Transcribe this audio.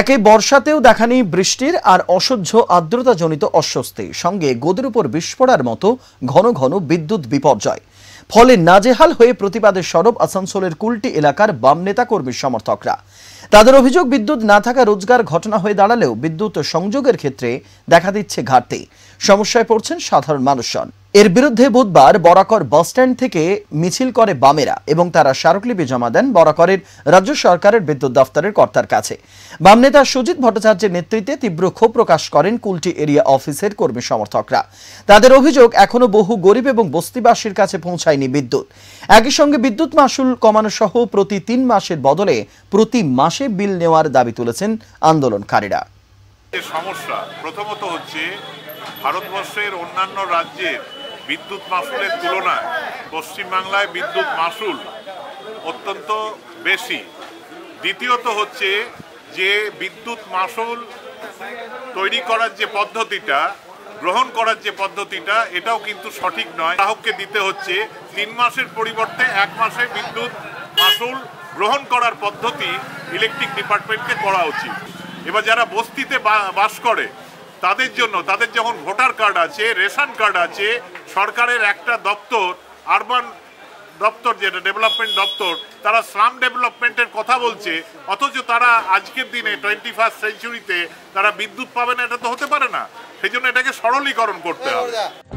একে বর্ষাতেও দেখা নেই বৃষ্টির আর অসহ্য আর্দ্রতাজনিত অস্বস্তি সঙ্গে গোদের উপর বিস্ফোরার মতো ঘন ঘন বিদ্যুৎ বিপর্যয় ফলে নাজেহাল হয়ে প্রতিবাদের সরব আসানসোলের কুলটি এলাকার বাম নেতা কর্মীর সমর্থকরা তাদের অভিযোগ বিদ্যুৎ না থাকা রোজগার ঘটনা হয়ে দাঁড়ালেও বিদ্যুৎ সংযোগের ক্ষেত্রে দেখা দিচ্ছে ঘাটতি সমস্যায় পড়ছেন সাধারণ মানুষজন এর বিরুদ্ধে বুধবার বরাকর বাসস্ট্যান্ড থেকে মিছিল করে বামেরা এবং তারা স্মারকলিপি জমা দেন বরাকরের রাজ্য সরকারের বিদ্যুৎ দফতরের কর্তার কাছে বাম নেতা সুজিত ভট্টাচার্যের নেতৃত্বে তীব্র ক্ষোভ প্রকাশ করেন কুলটি এরিয়া অফিসের কর্মী সমর্থকরা তাদের অভিযোগ এখনো বহু গরিব এবং বস্তিবাসীর কাছে পৌঁছায়নি বিদ্যুৎ একই সঙ্গে বিদ্যুৎ মাসুল কমানো সহ প্রতি তিন মাসের বদলে প্রতি মাসে মাসে বিল নেওয়ার দাবি তুলেছেন আন্দোলনকারীরা সমস্যা প্রথমত হচ্ছে ভারতবর্ষের অন্যান্য রাজ্যের বিদ্যুৎ মাসুলের তুলনায় পশ্চিমবাংলায় বিদ্যুৎ মাসুল অত্যন্ত বেশি দ্বিতীয়ত হচ্ছে যে বিদ্যুৎ মাসুল তৈরি করার যে পদ্ধতিটা গ্রহণ করার যে পদ্ধতিটা এটাও কিন্তু সঠিক নয় গ্রাহককে দিতে হচ্ছে তিন মাসের পরিবর্তে এক মাসে বিদ্যুৎ মাসুল গ্রহণ করার পদ্ধতি ইলেকট্রিক ডিপার্টমেন্টকে করা উচিত এবার যারা বস্তিতে বাস করে তাদের জন্য তাদের যখন ভোটার কার্ড আছে রেশন কার্ড আছে সরকারের একটা দপ্তর আরবান দপ্তর যেটা ডেভেলপমেন্ট দপ্তর তারা স্লাম ডেভেলপমেন্টের কথা বলছে অথচ তারা আজকের দিনে টোয়েন্টি ফার্স্ট সেঞ্চুরিতে তারা বিদ্যুৎ পাবে না এটা তো হতে পারে না সেই জন্য এটাকে সরলীকরণ করতে হবে